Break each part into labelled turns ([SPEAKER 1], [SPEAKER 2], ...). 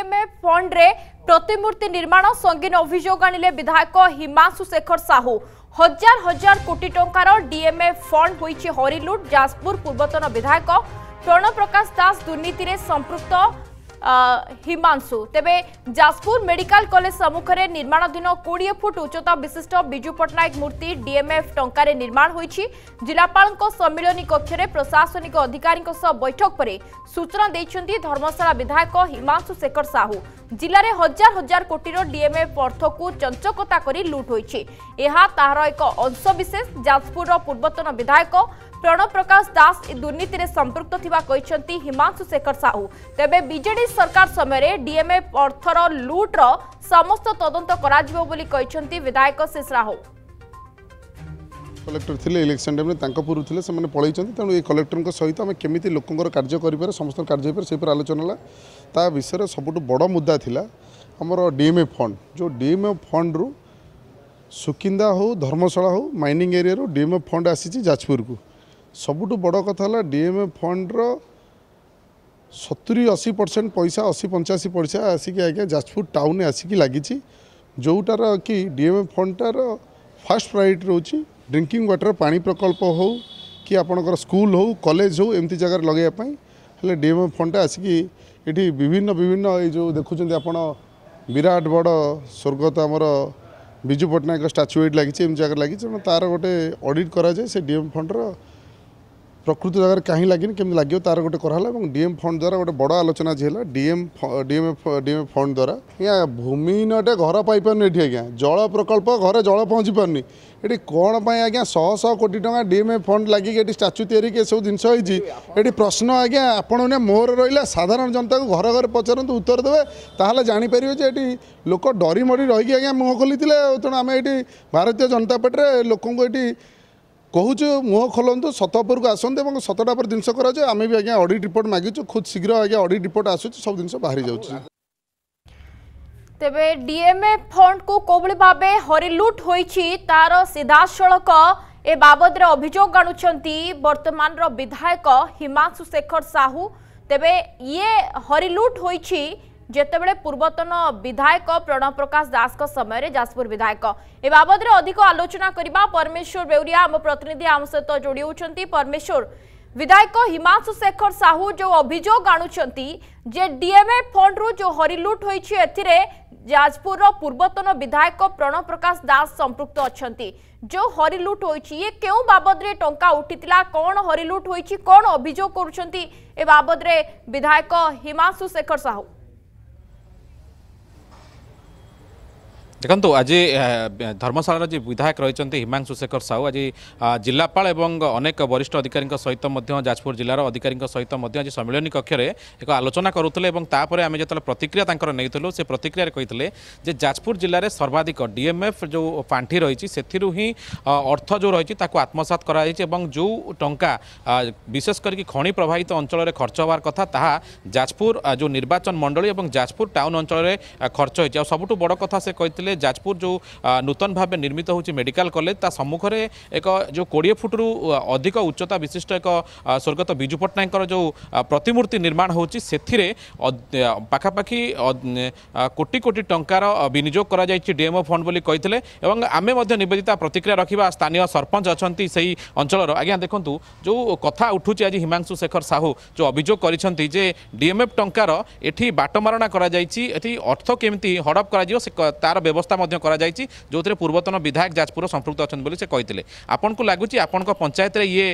[SPEAKER 1] DMF ଫଣ୍ଡରେ ପ୍ରତିମୂର୍ତ୍ତି ନିର୍ମାଣ ସଙ୍ଗୀନ ଅଭିଯୋଗ ଆଣିଲେ ବିଧାୟକ ହିମାଂଶୁ ଶେଖର ସାହୁ ହଜାର ହଜାର କୋଟି ଟଙ୍କାର ଡିଏମ୍ଏଫ୍ ଫଣ୍ଡ ହୋଇଛି ହରିଲୁଟ୍ ଯାଜପୁର ପୂର୍ବତନ ବିଧାୟକ ପ୍ରଣବ ପ୍ରକାଶ ଦାସ ଦୁର୍ନୀତିରେ ସମ୍ପୃକ୍ତ হিমাংশু তেবে যাজপুর মেডিকাল কলেজ সম্মুখে নির্মাণাধীন কোড়িয়ে ফুট উচ্চতা বিশিষ্ট বিজু পট্টনাক মূর্তি ডিএমএফ টঙ্কায় নির্মাণ হয়েছে জেলাপাল সম্মিলনী কক্ষে প্রশাসনিক অধিকারী বৈঠক পরে সূচনা দিয়েছেন ধর্মশালা বিধায়ক হিমাংশু শেখর সাহু জেলার হাজার হাজার কোটির ডিএমএফ অর্থকু চঞ্চকতা করে লুট হয়েছে তাহার এক অংশবিশেষ যাজপুর পূর্বতন বিধায়ক প্রণব প্রকাশ দাস এই দুর্নীতিরে সম্পৃক্ত থিবা কইছন্তি হিমাংশু শেখর সাহু তেবে বিজেডি সরকার সময়রে ডিএমএ অর্থর লুটর সমস্ত তদন্ত করা যিব বলি কইছন্তি বিধায়ক শীষ রাহু
[SPEAKER 2] କଲେକ୍ଟର ଥିଲେ ଇଲେକ୍ସନ୍ ଟାଇମ୍ରେ ତାଙ୍କ ପୁରୁ ଥିଲେ ସେମାନେ ପଳାଇଛନ୍ତି ତେଣୁ ଏ କଲେକ୍ଟରଙ୍କ ସହିତ ଆମେ କେମିତି ଲୋକଙ୍କର କାର୍ଯ୍ୟ କରିପାରେ ସମସ୍ତଙ୍କ କାର୍ଯ୍ୟ ହେଇପାରେ ସେହିପରି ଆଲୋଚନା ହେଲା ତା ବିଷୟରେ ସବୁଠୁ ବଡ଼ ମୁଦ୍ଦା ଥିଲା ଆମର ଡିଏମ୍ଏ ଫଣ୍ଡ ଯେଉଁ ଡିଏମ୍ଏ ଫଣ୍ଡରୁ ସୁକିନ୍ଦା ହେଉ ଧର୍ମଶାଳା ହେଉ ମାଇନିଂ ଏରିଆରୁ ଡିଏମ୍ଏ ଫଣ୍ଡ ଆସିଛି ଯାଜପୁରକୁ ସବୁଠୁ ବଡ଼ କଥା ହେଲା ଡିଏମ୍ଏ ଫଣ୍ଡର ସତୁରି ଅଶୀ ପରସେଣ୍ଟ ପଇସା ଅଶୀ ପଞ୍ଚାଅଶୀ ପଇସା ଆସିକି ଆଜ୍ଞା ଯାଜପୁର ଟାଉନ୍ ଆସିକି ଲାଗିଛି ଯେଉଁଟାର କି ଡିଏମ୍ଏ ଫଣ୍ଡଟାର ଫାଷ୍ଟ ପ୍ରାୟୋରିଟି ରହୁଛି ଡ୍ରିଙ୍କିଂ ୱାଟର୍ ପାଣି ପ୍ରକଳ୍ପ ହେଉ କି ଆପଣଙ୍କର ସ୍କୁଲ ହେଉ କଲେଜ ହେଉ ଏମିତି ଜାଗାରେ ଲଗାଇବା ପାଇଁ ହେଲେ ଡିଏମ୍ଏ ଫଣ୍ଡଟା ଆସିକି ଏଠି ବିଭିନ୍ନ ବିଭିନ୍ନ ଏଇ ଯେଉଁ ଦେଖୁଛନ୍ତି ଆପଣ ବିରାଟ ବଡ଼ ସ୍ୱର୍ଗତ ଆମର ବିଜୁ ପଟ୍ଟନାୟକ ଷ୍ଟାଚ୍ୟୁ ଏଇଠି ଲାଗିଛି ଏମିତି ଜାଗାରେ ଲାଗିଛି ତେଣୁ ତା'ର ଗୋଟେ ଅଡ଼ିଟ୍ କରାଯାଏ ସେ ଡିଏମ୍ ଫଣ୍ଡର প্রকৃত জায়গায় কাহি লাগিনি কেমন লাগিব তার গোটে করাহলা এবং ডিএম ফন্ড দ্বারা গোটে বড় আলোচনা যে হল ডিএম ডিএমএফ ডিএমএফ ফন্ড দ্বারা আজ্ঞা ভূমিহীনটে ঘর পাইপারুনি এটি আজ্ঞা জল প্রকল্প ঘরে জল পৌঁছি পারুনি এটি কোণ পাই আজ্ঞা শহ শহ কোটি টাকা ডিএমএফ ফন্ড লাগিকি এটি স্টাচু তৈরি এসব জিনিস হয়েছি এটি প্রশ্ন আজ্ঞা আপনার মোর রহলা সাধারণ জনতাকে ঘর ঘরে পচারত উত্তর দেবে তাহলে জাঁপারে যে এটি লোক ডরি মরি রহিকি আজ্ঞা মুহ খোলি তেণু আমি এটি ভারতীয় জনতা পার্টি লোক এটি କହୁଛୁ ମୁହଁ ଖୋଲନ୍ତୁ ସତ ଉପରକୁ ଆସନ୍ତୁ ଏବଂ ସତଟା ଉପରେ ଜିନିଷ କରାଯାଉ ଆମେ ବି ଆଜ୍ଞା ଅଡ଼ିଟ୍ ରିପୋର୍ଟ ମାଗିଛୁ ଖୁବ୍ ଶୀଘ୍ର ଆଜ୍ଞା ଅଡ଼ିଟ୍ ରିପୋର୍ଟ ଆସୁଛି ସବୁ ଜିନିଷ ବାହାରି ଯାଉଛି
[SPEAKER 1] ତେବେ ଡିଏମ୍ଏ ଫଣ୍ଡକୁ କୋଭଳି ଭାବେ ହରିଲୁଟ୍ ହୋଇଛି ତାର ସିଧାସଳଖ ଏ ବାବଦରେ ଅଭିଯୋଗ ଆଣୁଛନ୍ତି ବର୍ତ୍ତମାନର ବିଧାୟକ ହିମାଂଶୁ ଶେଖର ସାହୁ ତେବେ ଇଏ ହରିଲୁଟ୍ ହୋଇଛି जितेबाड़ पूर्वतन विधायक प्रणव प्रकाश दास समय जाजपुर विधायक ए बाबद अधिक आलोचना करने परमेश्वर बेउरिया आम प्रतिनिधि आम सहित तो जोड़ी होती परमेश्वर विधायक हिमांशु शेखर साहू जो अभोग आणुचे डीएमए फंड रु जो हरिलुट हो जाजपुर पूर्वतन विधायक प्रणव प्रकाश दास संपुक्त अच्छा जो हरिलुट हो क्यों बाबद्रे टा उठी कौन हरिलुट हो कौन अभोग कर बाबद्रे विधायक हिमांशु शेखर साहू
[SPEAKER 3] দেখুন আজি ধর্মশালার যে বিধায়ক রয়েছেন হিমাংশু শেখর সাউ আজি জেলাপাল এবং অনেক বরিষ্ঠ অধিকারী সহিত যাজপুর জেলার অধিকারী সহিত আজি সম্মিলনী কক্ষে এক আলোচনা করুলে এবং তাপরে আমি যেত প্রতিক্রিয়া তাঁর নিয়েছিল সে প্রতিক্রিয়ার কে যে যাজপুর জেলার সর্বাধিক ডিএমএফ যে পাঠি রয়েছে সে অর্থ যে রয়েছে তাকে আত্মসাত করা হয়েছে এবং যে টঙ্কা বিশেষ করি খনি প্রভাবিত অঞ্চলের খরচ হওয়ার কথা তাহা যাজপুর যে নির্বাচন মন্ডলী এবং যাজপুর টাউন অঞ্চলের খরচ হয়েছে আবু বড় কথা সে কে କହିଲେ ଯାଜପୁର ଯେଉଁ ନୂତନ ଭାବେ ନିର୍ମିତ ହେଉଛି ମେଡ଼ିକାଲ କଲେଜ ତା ସମ୍ମୁଖରେ ଏକ ଯେଉଁ କୋଡ଼ିଏ ଫୁଟରୁ ଅଧିକ ଉଚ୍ଚତା ବିଶିଷ୍ଟ ଏକ ସ୍ୱର୍ଗତ ବିଜୁ ପଟ୍ଟନାୟକଙ୍କର ଯେଉଁ ପ୍ରତିମୂର୍ତ୍ତି ନିର୍ମାଣ ହେଉଛି ସେଥିରେ ପାଖାପାଖି କୋଟି କୋଟି ଟଙ୍କାର ବିନିଯୋଗ କରାଯାଇଛି ଡିଏମ୍ଓ ଫଣ୍ଡ ବୋଲି କହିଥିଲେ ଏବଂ ଆମେ ମଧ୍ୟ ନିବେଦିତା ପ୍ରତିକ୍ରିୟା ରଖିବା ସ୍ଥାନୀୟ ସରପଞ୍ଚ ଅଛନ୍ତି ସେହି ଅଞ୍ଚଳର ଆଜ୍ଞା ଦେଖନ୍ତୁ ଯେଉଁ କଥା ଉଠୁଛି ଆଜି ହିମାଂଶୁ ଶେଖର ସାହୁ ଯେଉଁ ଅଭିଯୋଗ କରିଛନ୍ତି ଯେ ଡିଏମ୍ଏଫ୍ ଟଙ୍କାର ଏଠି ବାଟମାରଣା କରାଯାଇଛି ଏଠି ଅର୍ଥ କେମିତି ହଡ଼ପ କରାଯିବ ସେ ତା'ର ବ୍ୟବସ୍ଥା ব্যবস্থা করা যাইছি যে পূর্বতন বিধায়ক যাজপুর সম্পৃক্ত অনেক বলে সে কে আপনার লাগুচি আপনার পঞ্চায়েতের ইয়ে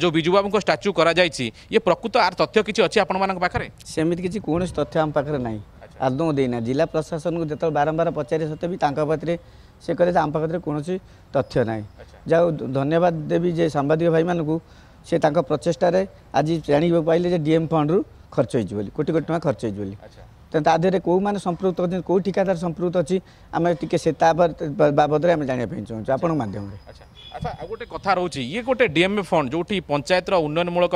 [SPEAKER 3] যে বিজু বাবু স্ট্যাচু করা যাইছি ইয়ে প্রকৃত আর তথ্য কিছু অছি আপনার পাখে
[SPEAKER 4] সেমি কিছু কোণী তথ্য আমার পাখে নাই আদৌ দেইনা জেলা প্রশাসন যেত বারম্বার পচারি সত্ত্বে বি তাঁর পাখে সে কে আম পাখে কোণী তথ্য না যা ধন্যবাদ দেবি যে সাংবাদিক ভাই মানুষ সে তাঁর প্রচেষ্টার আজ জাঁয়া পাইলে যে ডিএম ফন্ড্রু খরচ হয়েছে বলে কোটি কোটি টাকা খরচ হয়েছে বলে ତା ଦେହରେ କେଉଁମାନେ ସମ୍ପୃକ୍ତ ଅଛନ୍ତି କେଉଁ ଠିକାଦାର ସମ୍ପୃକ୍ତ ଅଛି ଆମେ ଟିକେ ସେ ତା ବାବଦରେ ଆମେ ଜାଣିବା ପାଇଁ ଚାହୁଁଛୁ ଆପଣଙ୍କ ମାଧ୍ୟମରେ ଆଚ୍ଛା
[SPEAKER 3] ଆଚ୍ଛା ଆଉ ଗୋଟେ କଥା ରହୁଛି ଇଏ ଗୋଟେ ଡିଏମ୍ଏ ଫଣ୍ଡ ଯେଉଁଠି ପଞ୍ଚାୟତର ଉନ୍ନୟନମୂଳକ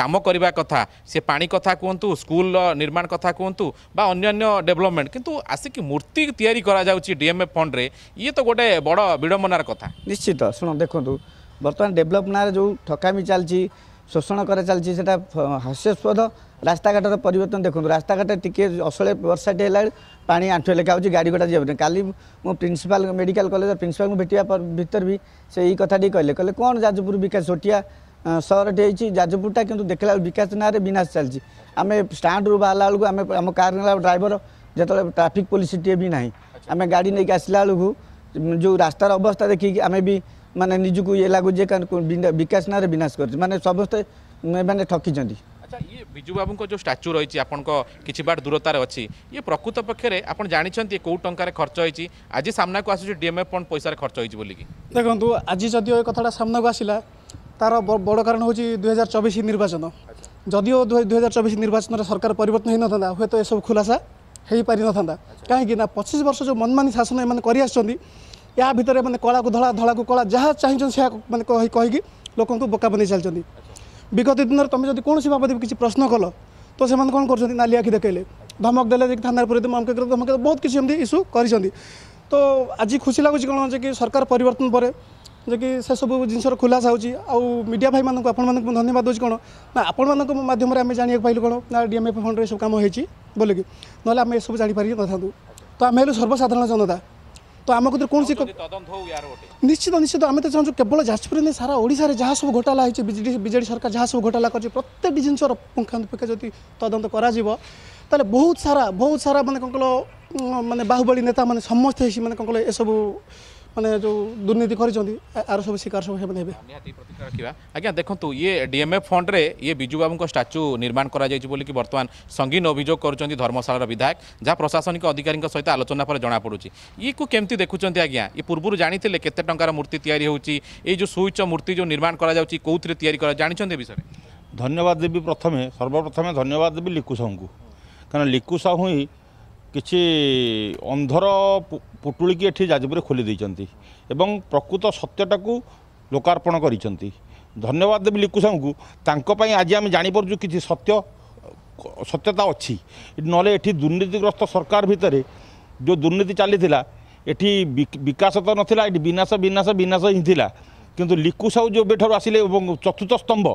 [SPEAKER 3] କାମ କରିବା କଥା ସେ ପାଣି କଥା କୁହନ୍ତୁ ସ୍କୁଲର ନିର୍ମାଣ କଥା କୁହନ୍ତୁ ବା ଅନ୍ୟାନ୍ୟ ଡେଭଲପମେଣ୍ଟ କିନ୍ତୁ ଆସିକି ମୂର୍ତ୍ତି ତିଆରି କରାଯାଉଛି ଡିଏମ୍ଏ ଫଣ୍ଡରେ ଇଏ ତ ଗୋଟେ ବଡ଼ ବିଡ଼ମ୍ବନାର
[SPEAKER 4] କଥା ନିଶ୍ଚିତ ଶୁଣ ଦେଖନ୍ତୁ ବର୍ତ୍ତମାନ ଡେଭଲପ ନାଁରେ ଯେଉଁ ଠକାମି ଚାଲିଛି শোষণ করা চালছে সেটা হাস্যস্পদ রাস্তাঘাটর পরিবর্তন দেখুন রাস্তাঘাটে টিকিয়ে অসলে বর্ষাটি হল পা আঁঠুয়ে লেখা হচ্ছে গাড়ি গোটা যাবে কালি মু প্রিন্সিপাল মেডিকাল কলেজর প্রিন্সিপাল ভেটিবা ভিতর বি সে এই কথাটি কে কে কোণ যাজপুর বিকাশ ওটিয়া সহরটি হয়েছি যাজপুরটা কিন্তু দেখলা বিকাশ নাঁরে বিনাশ চালছি আমি ষ্টাণ্ডরু বাহারা বেড়ে আমি আমার কার ড্রাইভর যেত ট্রাফিক পুলিশ টিয়ে বি না আমি গাড়ি নিয়ে আসলা বেড়ে ଯେଉଁ ରାସ୍ତାର ଅବସ୍ଥା ଦେଖିକି ଆମେ ବି ମାନେ ନିଜକୁ ଇଏ ଲାଗୁଛି ଯେ ବିକାଶ ନାଁରେ ବିନାଶ କରିଛି ମାନେ ସମସ୍ତେ ମାନେ ଠକିଛନ୍ତି ଆଚ୍ଛା
[SPEAKER 3] ଇଏ ବିଜୁ ବାବୁଙ୍କ ଯେଉଁ ଷ୍ଟାଚ୍ୟୁ ରହିଛି ଆପଣଙ୍କ କିଛି ବାଟ ଦୂରତାରେ ଅଛି ଇଏ ପ୍ରକୃତ ପକ୍ଷରେ ଆପଣ ଜାଣିଛନ୍ତି କେଉଁ ଟଙ୍କାରେ ଖର୍ଚ୍ଚ ହୋଇଛି ଆଜି ସାମ୍ନାକୁ ଆସୁଛି ଡିଏମ୍ଏଫ୍ ଫଣ୍ଡ ପଇସାରେ ଖର୍ଚ୍ଚ ହୋଇଛି ବୋଲିକି
[SPEAKER 5] ଦେଖନ୍ତୁ ଆଜି ଯଦିଓ ଏ କଥାଟା ସାମ୍ନାକୁ ଆସିଲା ତାର ବଡ଼ କାରଣ ହେଉଛି ଦୁଇହଜାର ଚବିଶ ନିର୍ବାଚନ ଯଦିଓ ଦୁଇହଜାର ଚବିଶ ନିର୍ବାଚନରେ ସରକାର ପରିବର୍ତ୍ତନ ହୋଇନଥାନ୍ତା ହୁଏତ ଏସବୁ ଖୁଲାସା ହୋଇପାରିନଥାନ୍ତା କାହିଁକିନା ପଚିଶ ବର୍ଷ ଯେଉଁ ମନମାନି ଶାସନ ଏମାନେ କରିଆସୁଛନ୍ତି ଏହା ଭିତରେ ମାନେ କଳାକୁ ଧଳା ଧଳାକୁ କଳା ଯାହା ଚାହିଁଛନ୍ତି ସେହା ମାନେ କହିକି ଲୋକଙ୍କୁ ବୋକା ବନେଇ ଚାଲିଛନ୍ତି ବିଗତ ଦିନରେ ତୁମେ ଯଦି କୌଣସି ବାବଦରେ କିଛି ପ୍ରଶ୍ନ କଲ ତ ସେମାନେ କ'ଣ କରୁଛନ୍ତି ନାଲି ଆଖି ଦେଖାଇଲେ ଧମକ ଦେଲେ ଯେ ଥାନାରେ ପୁରେଇ ଦେବେ ଧମକ ବହୁତ କିଛି ଏମିତି ଇସ୍ୟୁ କରିଛନ୍ତି ତ ଆଜି ଖୁସି ଲାଗୁଛି କ'ଣ ଯେ କି ସରକାର ପରିବର୍ତ୍ତନ ପରେ ଯାହାକି ସେସବୁ ଜିନିଷର ଖୁଲାସ ହେଉଛି ଆଉ ମିଡ଼ିଆ ଭାଇମାନଙ୍କୁ ଆପଣମାନଙ୍କୁ ମୁଁ ଧନ୍ୟବାଦ ଦେଉଛି କ'ଣ ନା ଆପଣମାନଙ୍କ ମାଧ୍ୟମରେ ଆମେ ଜାଣିବାକୁ ପାଇଲୁ କ'ଣ ନା ଡିଏମ୍ଏଫ୍ ଫଣ୍ଡରେ ଏସବୁ କାମ ହେଇଛି ବୋଲିକି ନହେଲେ ଆମେ ଏସବୁ ଜାଣିପାରିକି ନଥାନ୍ତୁ ତ ଆମେ ହେଲୁ ସର୍ବସାଧାରଣ ଜନତା ତ ଆମ କତିରେ କୌଣସି ନିଶ୍ଚିତ ନିଶ୍ଚିତ ଆମେ ତ ଚାହୁଁଛୁ କେବଳ ଯାଜପୁରରେ ନାହିଁ ସାରା ଓଡ଼ିଶାରେ ଯାହା ସବୁ ଘୋଟାଲା ହେଇଛି ବିଜେଡ଼ି ସରକାର ଯାହା ସବୁ ଘୋଟାଲା କରିଛି ପ୍ରତ୍ୟେକଟି ଜିନିଷର ପୁଙ୍ଖାନୁପୁଙ୍ଖା ଯଦି ତଦନ୍ତ କରାଯିବ ତାହେଲେ ବହୁତ ସାରା ବହୁତ ସାରା ମାନେ କ'ଣ କହିଲ ମାନେ ବାହୁବଳୀ ନେତାମାନେ ସମସ୍ତେ ହେଇଛି ମାନେ କ'ଣ କହିଲ ଏସବୁ ମାନେ ଯେଉଁ ଦୁର୍ନୀତି କରିଛନ୍ତି ଆର ସବୁ ଶିକାର ସବୁ ସେମାନେ ହେବେ
[SPEAKER 3] ନିହାତି ପ୍ରତିକ୍ରିୟା ରଖିବା ଆଜ୍ଞା ଦେଖନ୍ତୁ ଇଏ ଡିଏମ୍ଏଫ୍ ଫଣ୍ଡରେ ଇଏ ବିଜୁବାବୁଙ୍କ ଷ୍ଟାଚ୍ୟୁ ନିର୍ମାଣ କରାଯାଇଛି ବୋଲିକି ବର୍ତ୍ତମାନ ସଙ୍ଗୀନ ଅଭିଯୋଗ କରୁଛନ୍ତି ଧର୍ମଶାଳାର ବିଧାୟକ ଯାହା ପ୍ରଶାସନିକ ଅଧିକାରୀଙ୍କ ସହିତ ଆଲୋଚନା ପରେ ଜଣାପଡ଼ୁଛି ଇଏକୁ କେମିତି ଦେଖୁଛନ୍ତି ଆଜ୍ଞା ଇଏ ପୂର୍ବରୁ ଜାଣିଥିଲେ କେତେ ଟଙ୍କାର ମୂର୍ତ୍ତି ତିଆରି ହେଉଛି ଏଇ ଯେଉଁ ସୁଇଚ ମୂର୍ତ୍ତି ଯେଉଁ ନିର୍ମାଣ କରାଯାଉଛି କେଉଁଥିରେ ତିଆରି କରା ଜାଣିଛନ୍ତି ଏ ବିଷୟରେ ଧନ୍ୟବାଦ ଦେବି ପ୍ରଥମେ ସର୍ବପ୍ରଥମେ ଧନ୍ୟବାଦ ଦେବି ଲିକୁ ସାହୁଙ୍କୁ କାରଣ ଲିକୁ ସାହୁ ହିଁ କିଛି ଅନ୍ଧର ପୁଟୁଳିକି ଏଠି ଯାଜପୁରରେ ଖୋଲି ଦେଇଛନ୍ତି ଏବଂ ପ୍ରକୃତ ସତ୍ୟଟାକୁ ଲୋକାର୍ପଣ କରିଛନ୍ତି ଧନ୍ୟବାଦ ଦେବି ଲିକୁ ସାହୁଙ୍କୁ ତାଙ୍କ ପାଇଁ ଆଜି ଆମେ ଜାଣିପାରୁଛୁ କିଛି ସତ୍ୟ ସତ୍ୟତା ଅଛି ନହେଲେ ଏଠି ଦୁର୍ନୀତିଗ୍ରସ୍ତ ସରକାର ଭିତରେ ଯେଉଁ ଦୁର୍ନୀତି ଚାଲିଥିଲା ଏଠି ବିକାଶ ତ ନଥିଲା ଏଠି ବିନାଶ ବିନାଶ ବିନାଶ ହିଁ ଥିଲା କିନ୍ତୁ ଲିକୁ ସାହୁ ଯେବେଠାରୁ ଆସିଲେ ଏବଂ ଚତୁର୍ଥ ସ୍ତମ୍ଭ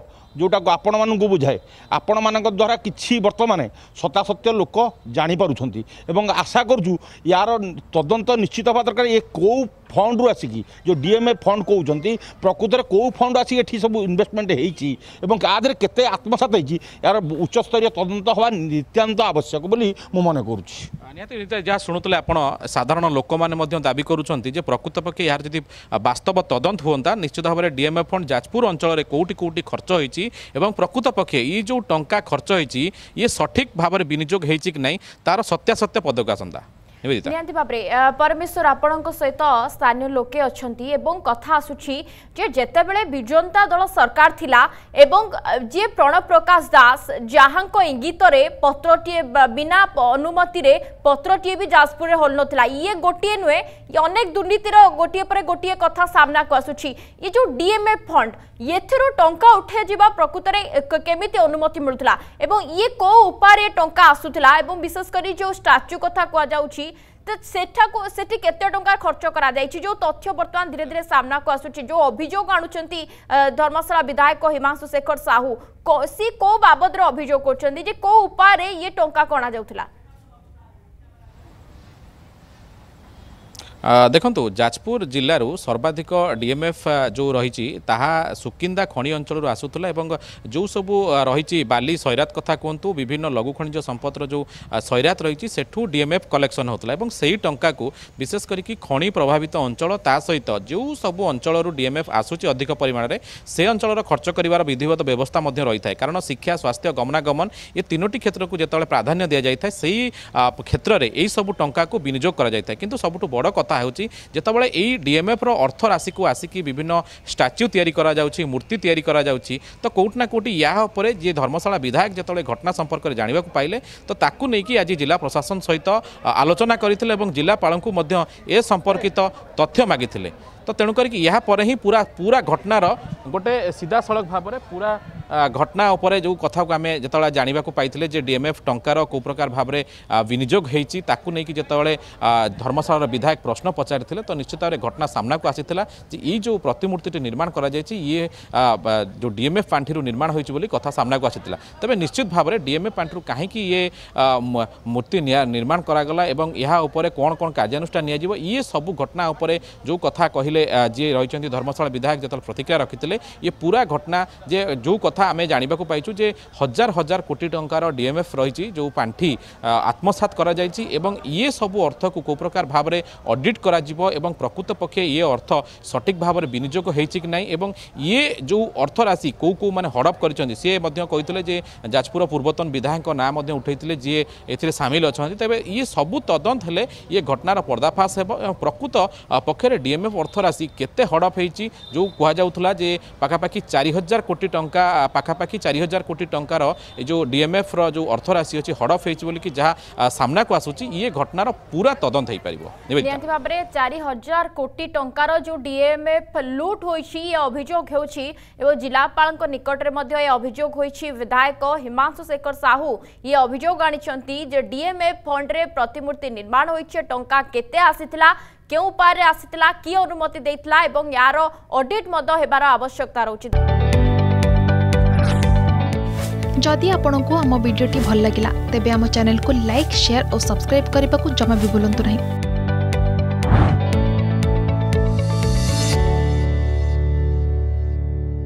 [SPEAKER 3] ଯେଉଁଟାକୁ ଆପଣମାନଙ୍କୁ ବୁଝାଏ ଆପଣମାନଙ୍କ ଦ୍ୱାରା କିଛି ବର୍ତ୍ତମାନ ସତ୍ୟାସତ୍ୟ ଲୋକ ଜାଣିପାରୁଛନ୍ତି ଏବଂ ଆଶା କରୁଛୁ ୟାର ତଦନ୍ତ ନିଶ୍ଚିତ ହେବା ଦରକାର ଏ କେଉଁ ଫଣ୍ଡରୁ ଆସିକି ଯେଉଁ ଡିଏମ୍ଏ ଫଣ୍ଡ କହୁଛନ୍ତି ପ୍ରକୃତରେ କେଉଁ ଫଣ୍ଡ ଆସିକି ଏଠି ସବୁ ଇନଭେଷ୍ଟମେଣ୍ଟ ହେଇଛି ଏବଂ ଆ ଦେହରେ କେତେ ଆତ୍ମସାତ ହେଇଛି ଏହାର ଉଚ୍ଚସ୍ତରୀୟ ତଦନ୍ତ ହେବା ନିତ୍ୟାନ୍ତ ଆବଶ୍ୟକ ବୋଲି ମୁଁ ମନେ କରୁଛି ନିହାତି ଯାହା ଶୁଣୁଥିଲେ ଆପଣ ସାଧାରଣ ଲୋକମାନେ ମଧ୍ୟ ଦାବି କରୁଛନ୍ତି ଯେ ପ୍ରକୃତ ପକ୍ଷେ ଏହାର ଯଦି ବାସ୍ତବ ତଦନ୍ତ ହୁଅନ୍ତା ନିଶ୍ଚିତ ଭାବରେ ଡିଏମ୍ଏ ଫଣ୍ଡ ଯାଜପୁର ଅଞ୍ଚଳରେ କେଉଁଠି କେଉଁଠି ଖର୍ଚ୍ଚ ହୋଇଛି এবং প্রকৃতপক্ষে ই যে টঙ্কা খরচ হয়েছি ইয়ে সঠিক ভাবে বিনিযোগ হয়েছে কি না তার সত্যাসত্য পদক আসন্তা ନିହାତି
[SPEAKER 1] ଭାବରେ ପରମେଶ୍ୱର ଆପଣଙ୍କ ସହିତ ସ୍ଥାନୀୟ ଲୋକେ ଅଛନ୍ତି ଏବଂ କଥା ଆସୁଛି ଯେ ଯେତେବେଳେ ବିଜନ୍ତା ଦଳ ସରକାର ଥିଲା ଏବଂ ଯିଏ ପ୍ରଣବ ପ୍ରକାଶ ଦାସ ଯାହାଙ୍କ ଇଙ୍ଗିତରେ ପତ୍ରଟିଏ ବିନା ଅନୁମତିରେ ପତ୍ରଟିଏ ବି ଯାଜପୁରରେ ହଲୁନଥିଲା ଇଏ ଗୋଟିଏ ନୁହେଁ ଅନେକ ଦୁର୍ନୀତିର ଗୋଟିଏ ପରେ ଗୋଟିଏ କଥା ସାମ୍ନାକୁ ଆସୁଛି ଇଏ ଯେଉଁ ଡିଏମ୍ଏ ଫଣ୍ଡ ଏଥିରୁ ଟଙ୍କା ଉଠାଯିବା ପ୍ରକୃତରେ କେମିତି ଅନୁମତି ମିଳୁଥିଲା ଏବଂ ଇଏ କେଉଁ ଉପାୟରେ ଟଙ୍କା ଆସୁଥିଲା ଏବଂ ବିଶେଷ କରି ଯେଉଁ ଷ୍ଟାଚ୍ୟୁ କଥା କୁହାଯାଉଛି तो से टा खर्च कर जो तथ्य धीरे धीरे सामना को आसूच जो अभोग धर्मशाला विधायक हिमांशु शेखर साहू सी को बाबद अभोग कर ये टाँग कणा जाता
[SPEAKER 3] ଦେଖନ୍ତୁ ଯାଜପୁର ଜିଲ୍ଲାରୁ ସର୍ବାଧିକ ଡିଏମ୍ଏଫ୍ ଯେଉଁ ରହିଛି ତାହା ସୁକିନ୍ଦା ଖଣି ଅଞ୍ଚଳରୁ ଆସୁଥିଲା ଏବଂ ଯେଉଁ ସବୁ ରହିଛି ବାଲି ସୈରାତ କଥା କୁହନ୍ତୁ ବିଭିନ୍ନ ଲଘୁ ଖଣିଜ ସମ୍ପଦର ଯେଉଁ ସୈରାତ ରହିଛି ସେଠୁ ଡିଏମ୍ଏଫ୍ କଲେକ୍ସନ୍ ହେଉଥିଲା ଏବଂ ସେହି ଟଙ୍କାକୁ ବିଶେଷ କରିକି ଖଣି ପ୍ରଭାବିତ ଅଞ୍ଚଳ ତା ସହିତ ଯେଉଁ ସବୁ ଅଞ୍ଚଳରୁ ଡିଏମ୍ଏଫ୍ ଆସୁଛି ଅଧିକ ପରିମାଣରେ ସେ ଅଞ୍ଚଳର ଖର୍ଚ୍ଚ କରିବାର ବିଧିବଦ୍ଧ ବ୍ୟବସ୍ଥା ମଧ୍ୟ ରହିଥାଏ କାରଣ ଶିକ୍ଷା ସ୍ୱାସ୍ଥ୍ୟ ଗମନାଗମନ ଏ ତିନୋଟି କ୍ଷେତ୍ରକୁ ଯେତେବେଳେ ପ୍ରାଧାନ୍ୟ ଦିଆଯାଇଥାଏ ସେହି କ୍ଷେତ୍ରରେ ଏହିସବୁ ଟଙ୍କାକୁ ବିନିଯୋଗ କରାଯାଇଥାଏ କିନ୍ତୁ ସବୁଠୁ ବଡ଼ କଥା কথা ହେଉଛି ଯେତେବେଳେ ଏଇ ଡିଏମ୍ଏଫ୍ର ଅର୍ଥ ରାଶିକୁ ଆସିକି ବିଭିନ୍ନ ଷ୍ଟାଚ୍ୟୁ ତିଆରି କରାଯାଉଛି ମୂର୍ତ୍ତି ତିଆରି କରାଯାଉଛି ତ କେଉଁଠି ନା କେଉଁଠି ଏହା ଉପରେ ଯିଏ ଧର୍ମଶାଳା ବିଧାୟକ ଯେତେବେଳେ ଘଟଣା ସମ୍ପର୍କରେ ଜାଣିବାକୁ ପାଇଲେ ତ ତାକୁ ନେଇକି ଆଜି ଜିଲ୍ଲା ପ୍ରଶାସନ ସହିତ ଆଲୋଚନା କରିଥିଲେ ଏବଂ ଜିଲ୍ଲାପାଳଙ୍କୁ ମଧ୍ୟ ଏ ସମ୍ପର୍କିତ ତଥ୍ୟ ମାଗିଥିଲେ ତ ତେଣୁ କରିକି ଏହା ପରେ ହିଁ ପୁରା ପୁରା ଘଟଣାର ଗୋଟେ ସିଧାସଳଖ ଭାବରେ ପୁରା ଘଟଣା ଉପରେ ଯେଉଁ କଥାକୁ ଆମେ ଯେତେବେଳେ ଜାଣିବାକୁ ପାଇଥିଲେ ଯେ ଡିଏମ୍ଏଫ୍ ଟଙ୍କାର କେଉଁ ପ୍ରକାର ଭାବରେ ବିନିଯୋଗ ହୋଇଛି ତାକୁ ନେଇକି ଯେତେବେଳେ ଧର୍ମଶାଳାର ବିଧାୟକ ପ୍ରଶ୍ନ ପଚାରିଥିଲେ ତ ନିଶ୍ଚିତ ଭାବରେ ଘଟଣା ସାମ୍ନାକୁ ଆସିଥିଲା ଯେ ଏଇ ଯେଉଁ ପ୍ରତିମୂର୍ତ୍ତିଟି ନିର୍ମାଣ କରାଯାଇଛି ଇଏ ଯେଉଁ ଡିଏମ୍ଏଫ୍ ପାଣ୍ଠିରୁ ନିର୍ମାଣ ହୋଇଛି ବୋଲି କଥା ସାମ୍ନାକୁ ଆସିଥିଲା ତେବେ ନିଶ୍ଚିତ ଭାବରେ ଡିଏମ୍ଏଫ୍ ପାଣ୍ଠିରୁ କାହିଁକି ଇଏ ମୂର୍ତ୍ତି ନିର୍ମାଣ କରାଗଲା ଏବଂ ଏହା ଉପରେ କ'ଣ କ'ଣ କାର୍ଯ୍ୟାନୁଷ୍ଠାନ ନିଆଯିବ ଇଏ ସବୁ ଘଟଣା ଉପରେ ଯେଉଁ କଥା କହିଲେ ଯିଏ ରହିଛନ୍ତି ଧର୍ମଶାଳା ବିଧାୟକ ଯେତେବେଳେ ପ୍ରତିକ୍ରିୟା ରଖିଥିଲେ ପରେ ଇଏ ପୁରା ଘଟଣା ଯେ ଯେଉଁ କଥା ଆମେ ଜାଣିବାକୁ ପାଇଛୁ ଯେ ହଜାର ହଜାର କୋଟି ଟଙ୍କାର ଡିଏମ୍ଏଫ୍ ରହିଛି ଯେଉଁ ପାଣ୍ଠି ଆତ୍ମସାତ କରାଯାଇଛି ଏବଂ ଇଏ ସବୁ ଅର୍ଥକୁ କେଉଁ ପ୍ରକାର ଭାବରେ ଅଡିଟ୍ କରାଯିବ ଏବଂ ପ୍ରକୃତ ପକ୍ଷେ ଇଏ ଅର୍ଥ ସଠିକ୍ ଭାବରେ ବିନିଯୋଗ ହୋଇଛି କି ନାହିଁ ଏବଂ ଇଏ ଯେଉଁ ଅର୍ଥରାଶି କେଉଁ କେଉଁ ମାନେ ହଡ଼ପ କରିଛନ୍ତି ସିଏ ମଧ୍ୟ କହିଥିଲେ ଯେ ଯାଜପୁର ପୂର୍ବତନ ବିଧାୟକଙ୍କ ନାଁ ମଧ୍ୟ ଉଠାଇଥିଲେ ଯିଏ ଏଥିରେ ସାମିଲ ଅଛନ୍ତି ତେବେ ଇଏ ସବୁ ତଦନ୍ତ ହେଲେ ଇଏ ଘଟଣାର ପର୍ଦ୍ଦାଫାସ ହେବ ଏବଂ ପ୍ରକୃତ ପକ୍ଷରେ ଡିଏମ୍ଏଫ୍ ଅର୍ଥରାଶି କେତେ ହଡ଼ପ ହୋଇଛି ଯେଉଁ କୁହାଯାଉଥିଲା ଯେ पखापाखि चारि हजार कोटी टाँचा पखापाखि चारि हजार कोटी टकर डीएमएफ रो अर्थराशि अच्छे हड़प होगी जहाँ सामना को आसूसी ये घटना पूरा तदंत हो
[SPEAKER 1] चारि हजार कोटी टकर डीएमएफ लुट हो अभोग हो जिलापा निकट में अभोग हो विधायक हिमांशु शेखर साहू ये अभोग आनी डीएमएफ फंड प्रतिमूर्ति निर्माण होते आसी কেউ উপায়ে আসিলা কি অনুমতি দিয়েছিলা এবং ইয়ার অডিট মধ্য হবার আবশ্যকতা রয়েছে যদি আপনার আম ভিডিওটি ভাল লাগিলা তেবে আম চ্যানেলকে লাইক সেয়ার ও সবসক্রাইব করা জমা বি ভুলতু না